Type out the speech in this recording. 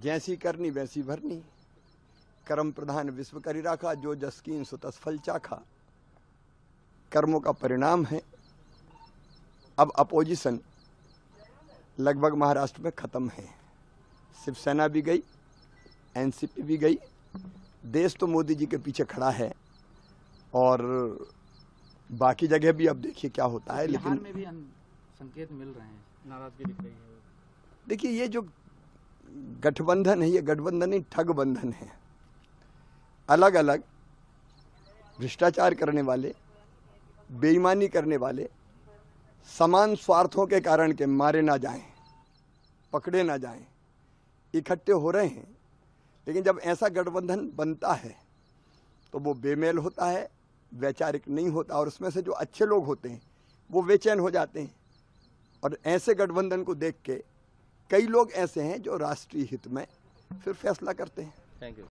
जैसी करनी वैसी भरनी कर्म प्रधान विश्व करी राखा जो जसकीन सो तसफल चाखा कर्मों का परिणाम है अब अपोजिशन लगभग महाराष्ट्र में ख़त्म है शिवसेना भी गई एनसीपी भी गई देश तो मोदी जी के पीछे खड़ा है और बाकी जगह भी अब देखिए क्या होता है लेकिन में भी संकेत मिल रहे हैं नाराजगी दिख रही है देखिए ये जो गठबंधन है ये गठबंधन ही ठग बंधन है अलग अलग भ्रष्टाचार करने वाले बेईमानी करने वाले समान स्वार्थों के कारण के मारे ना जाएं पकड़े ना जाएं इकट्ठे हो रहे हैं लेकिन जब ऐसा गठबंधन बनता है तो वो बेमेल होता है वैचारिक नहीं होता और उसमें से जो अच्छे लोग होते हैं वो बेचैन हो जाते हैं और ऐसे गठबंधन को देख के कई लोग ऐसे हैं जो राष्ट्रीय हित में फिर फैसला करते हैं थैंक यू